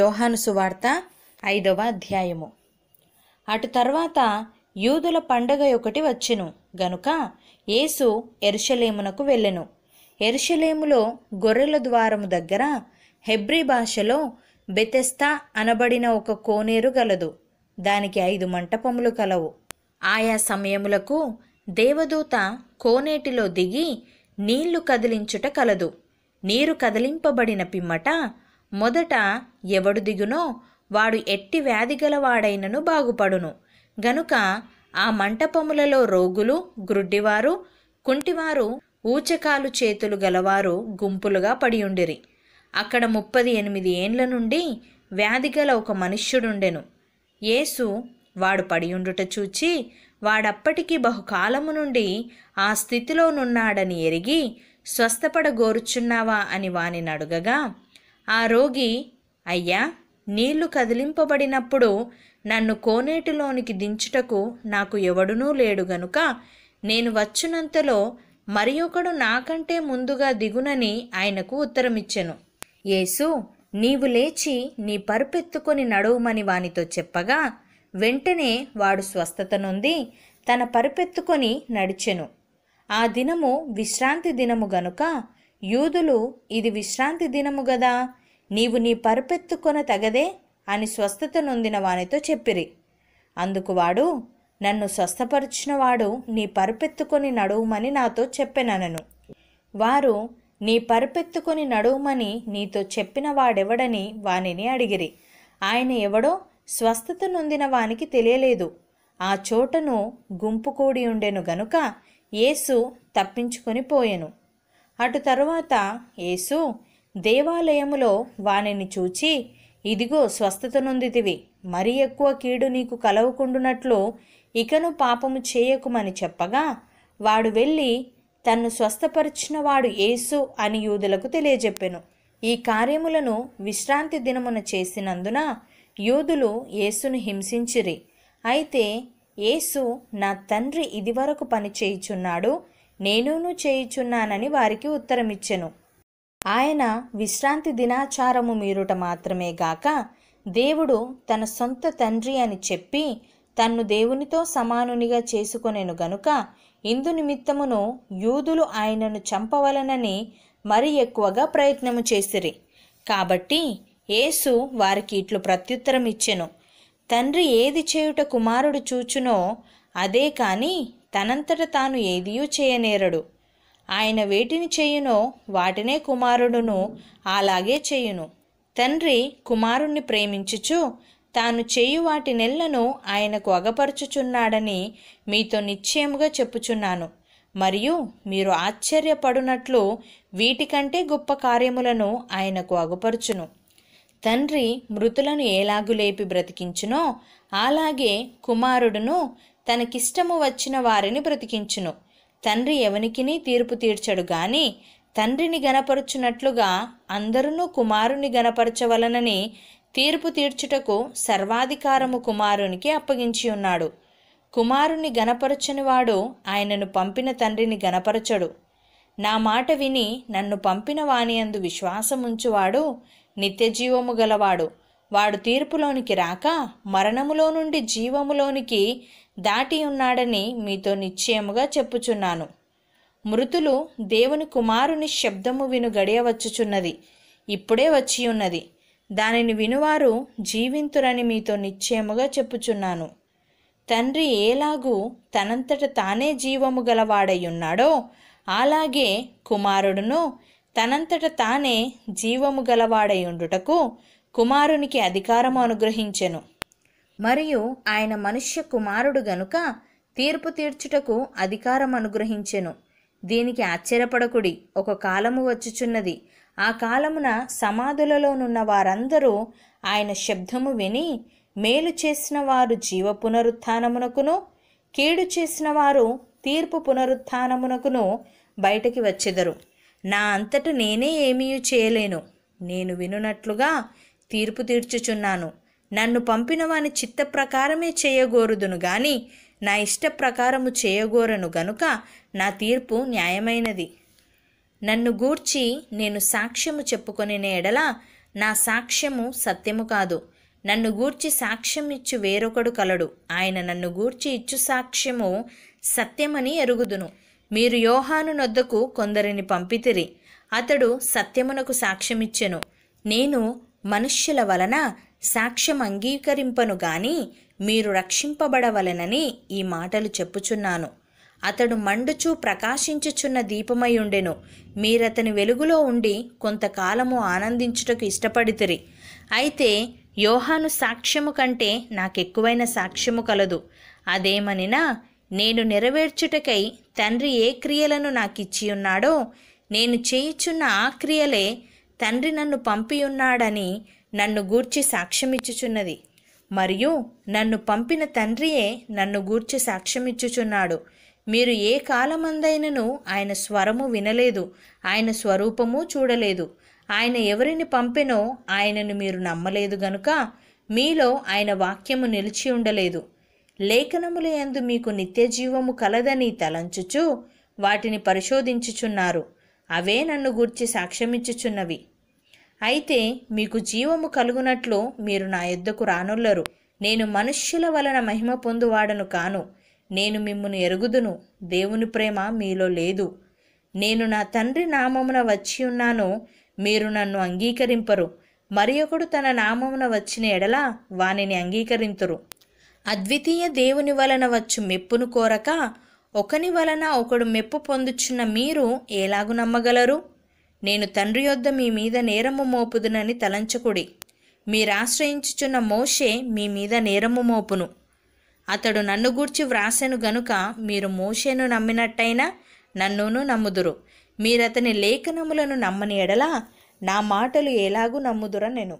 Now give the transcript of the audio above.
యోహాను సువార్త ఐదవ అధ్యాయము అటు తర్వాత యూదుల పండగ ఒకటి వచ్చెను గనుక యేసు ఎరుషలేమునకు వెళ్ళెను ఎరుషలేములో గొర్రెల ద్వారము దగ్గర హెబ్రి భాషలో బెతెస్తా అనబడిన ఒక కోనేరు గలదు దానికి ఐదు మంటపములు కలవు ఆయా సమయములకు దేవదూత కోనేటిలో దిగి నీళ్లు కదిలించుట కలదు నీరు కదిలింపబడిన పిమ్మట మొదట ఎవడు దిగునో వాడు ఎట్టి వ్యాధి గలవాడైనను బాగుపడును గనుక ఆ మంటపములలో రోగులు గ్రుడ్డివారు కుంటివారు ఊచకాలు చేతులు గలవారు గుంపులుగా పడియుండిరి అక్కడ ముప్పది ఎనిమిది ఏండ్ల నుండి వ్యాధి గల ఒక మనుష్యుడుండెను యేసు వాడు పడియుండుట చూచి వాడప్పటికీ బహుకాలము నుండి ఆ స్థితిలోనున్నాడని ఎరిగి స్వస్థపడగోరుచున్నావా అని వాని అడుగగా ఆ రోగి అయ్యా నీళ్లు కదిలింపబడినప్పుడు నన్ను కోనేటిలోనికి దించుటకు నాకు ఎవడునూ లేడు గనుక నేను వచ్చినంతలో మరి ఒకడు నాకంటే ముందుగా దిగునని ఆయనకు ఉత్తరమిచ్చెను యేసు నీవు లేచి నీ పరుపెత్తుకొని నడవమని వానితో చెప్పగా వెంటనే వాడు స్వస్థత నొంది తన పరుపెత్తుకొని నడిచెను ఆ దినము విశ్రాంతి దినము గనుక యూదులు ఇది విశ్రాంతి దినము గదా నీవు నీ పరుపెత్తుకొన తగదే అని స్వస్థత నొందిన వానితో చెప్పిరి అందుకు వాడు నన్ను స్వస్థపరిచినవాడు నీ పరుపెత్తుకొని నడువుమని నాతో చెప్పెనను వారు నీ పరుపెత్తుకొని నడువుమని నీతో చెప్పిన వాడెవడని వానిని అడిగిరి ఆయన ఎవడో స్వస్థత నొందిన వానికి తెలియలేదు ఆ చోటను గుంపు కూడి ఉండెను గనుక యేసు తప్పించుకొని పోయెను అటు తరువాత యేసు దేవాలయములో వానిని చూచి ఇదిగో స్వస్థత నొందితివి మరి ఎక్కువ కీడు నీకు కలవకుండునట్లు ఇకను పాపము చేయకుమని చెప్పగా వాడు వెళ్ళి తన్ను వాడు యేసు అని యూదులకు తెలియజెప్పెను ఈ కార్యములను విశ్రాంతి దినమున చేసినందున యూదులు యేసును హింసించిరి అయితే యేసు నా తండ్రి ఇదివరకు పనిచేయుచున్నాడు నేనూను చేయుచున్నానని వారికి ఉత్తరమిచ్చెను ఆయన విశ్రాంతి దినాచారము మీరుట మాత్రమే గాక దేవుడు తన సొంత తండ్రి అని చెప్పి తన్ను దేవునితో సమానునిగా చేసుకునేను గనుక ఇందు నిమిత్తమును యూదులు ఆయనను చంపవలనని మరి ఎక్కువగా ప్రయత్నము చేసిరి కాబట్టి యేసు వారికి ఇట్లు ప్రత్యుత్తరం ఇచ్చెను తండ్రి ఏది చేయుట కుమారుడు చూచునో అదే కానీ తనంతట తాను ఏదియూ చేయనేరడు ఆయన వేటిని చేయునో వాటినే కుమారుడును అలాగే చేయును తండ్రి కుమారుణ్ణి ప్రేమించుచు తాను చేయు వాటి నెల్లను ఆయనకు అగపరుచుచున్నాడని మీతో నిశ్చయముగా చెప్పుచున్నాను మరియు మీరు ఆశ్చర్యపడునట్లు వీటికంటే గొప్ప కార్యములను ఆయనకు అగుపరుచును తండ్రి మృతులను ఏలాగులేపి బ్రతికించునో అలాగే కుమారుడును తనకిష్టము వచ్చిన వారిని బ్రతికించును తండ్రి ఎవనికిని తీర్పు తీర్చడు గాని తండ్రిని గనపరుచునట్లుగా అందరూ కుమారుని గనపరచవలనని తీర్పు తీర్చుటకు సర్వాధికారము కుమారునికి అప్పగించి ఉన్నాడు కుమారుని గనపరచనివాడు ఆయనను పంపిన తండ్రిని గనపరచడు నా మాట విని నన్ను పంపిన అందు విశ్వాసముంచువాడు నిత్యజీవము గలవాడు వాడు తీర్పులోనికి రాక మరణములో నుండి జీవములోనికి దాటి ఉన్నాడని మీతో నిశ్చయముగా చెప్పుచున్నాను మృతులు దేవుని కుమారుని శబ్దము విను గడియవచ్చుచున్నది ఇప్పుడే వచ్చి ఉన్నది దానిని వినువారు జీవింతురని మీతో నిశ్చయముగా చెప్పుచున్నాను తండ్రి ఏలాగూ తనంతట తానే జీవము గలవాడయ్యున్నాడో అలాగే కుమారుడును తనంతట తానే జీవము గలవాడయుండుటకు కుమారునికి అధికారము అనుగ్రహించెను మరియు ఆయన మనుష్య కుమారుడు గనుక తీర్పు తీర్చుటకు అధికారం అనుగ్రహించెను దీనికి ఆశ్చర్యపడకుడి ఒక కాలము వచ్చుచున్నది ఆ కాలమున సమాధులలోనున్న వారందరూ ఆయన శబ్దము విని మేలు చేసిన వారు జీవ పునరుత్నమునకును కీడు చేసిన వారు తీర్పు పునరుత్నమునకును బయటికి వచ్చెదరు నా అంతట నేనే ఏమీ చేయలేను నేను వినునట్లుగా తీర్పు తీర్చుచున్నాను నన్ను పంపినవాని చిత్త ప్రకారమే చేయగోరుదును గాని నా ఇష్ట ప్రకారము చేయగోరను గనుక నా తీర్పు న్యాయమైనది నన్ను గూర్చి నేను సాక్ష్యము చెప్పుకొని ఎడల నా సాక్ష్యము సత్యము కాదు నన్ను గూర్చి సాక్ష్యం ఇచ్చు వేరొకడు కలడు ఆయన నన్ను గూర్చి ఇచ్చు సాక్ష్యము సత్యమని ఎరుగుదును మీరు యోహాను నొద్దకు కొందరిని పంపితిరి అతడు సత్యమునకు సాక్ష్యమిచ్చెను నేను మనుష్యుల వలన సాక్ష్యం అంగీకరింపను గాని మీరు రక్షింపబడవలెనని ఈ మాటలు చెప్పుచున్నాను అతడు మండుచూ ప్రకాశించుచున్న దీపమయుండెను మీరతని వెలుగులో ఉండి కొంతకాలము ఆనందించుటకు ఇష్టపడితిరి అయితే యోహాను సాక్ష్యము కంటే నాకెక్కువైన సాక్ష్యము కలదు అదేమనినా నేను నెరవేర్చుటకై తండ్రి ఏ క్రియలను నాకిచ్చియున్నాడో నేను చేయుచున్న ఆ క్రియలే తండ్రి నన్ను పంపియున్నాడని నన్ను గూర్చి సాక్ష్యమిచ్చుచున్నది మరియు నన్ను పంపిన తండ్రియే నన్ను గూర్చి సాక్ష్యమిచ్చుచున్నాడు మీరు ఏ కాలమందైనను ఆయన స్వరము వినలేదు ఆయన స్వరూపము చూడలేదు ఆయన ఎవరిని పంపెనో ఆయనను మీరు నమ్మలేదు గనుక మీలో ఆయన వాక్యము నిలిచి ఉండలేదు లేఖనముల ఎందు మీకు నిత్యజీవము కలదని తలంచుచు వాటిని పరిశోధించుచున్నారు అవే నన్ను గూర్చి సాక్ష్యమిచ్చుచున్నవి అయితే మీకు జీవము కలుగునట్లు మీరు నా ఎద్దకు రానుల్లరు నేను మనుష్యుల వలన మహిమ పొందువాడను కాను నేను మిమ్మును ఎరుగుదును దేవుని ప్రేమ మీలో లేదు నేను నా తండ్రి నామమున వచ్చి ఉన్నానో మీరు నన్ను అంగీకరింపరు మరి ఒకడు తన నామమున వచ్చిన ఎడల వానిని అంగీకరింతురు అద్వితీయ దేవుని వలన వచ్చు మెప్పును కోరక ఒకని వలన ఒకడు మెప్పు పొందుచున్న మీరు ఎలాగు నమ్మగలరు నేను తండ్రి యొద్ద మీ మీద నేరము మోపుదునని తలంచకుడి మీరాశ్రయించుచున్న మోషే మీ మీద నేరము మోపును అతడు నన్ను గూర్చి వ్రాసెను గనుక మీరు మోషేను నమ్మినట్టయినా నన్నును నమ్ముదురు మీరతని లేఖనములను నమ్మని ఎడలా నా మాటలు ఎలాగూ నమ్ముదురా నేను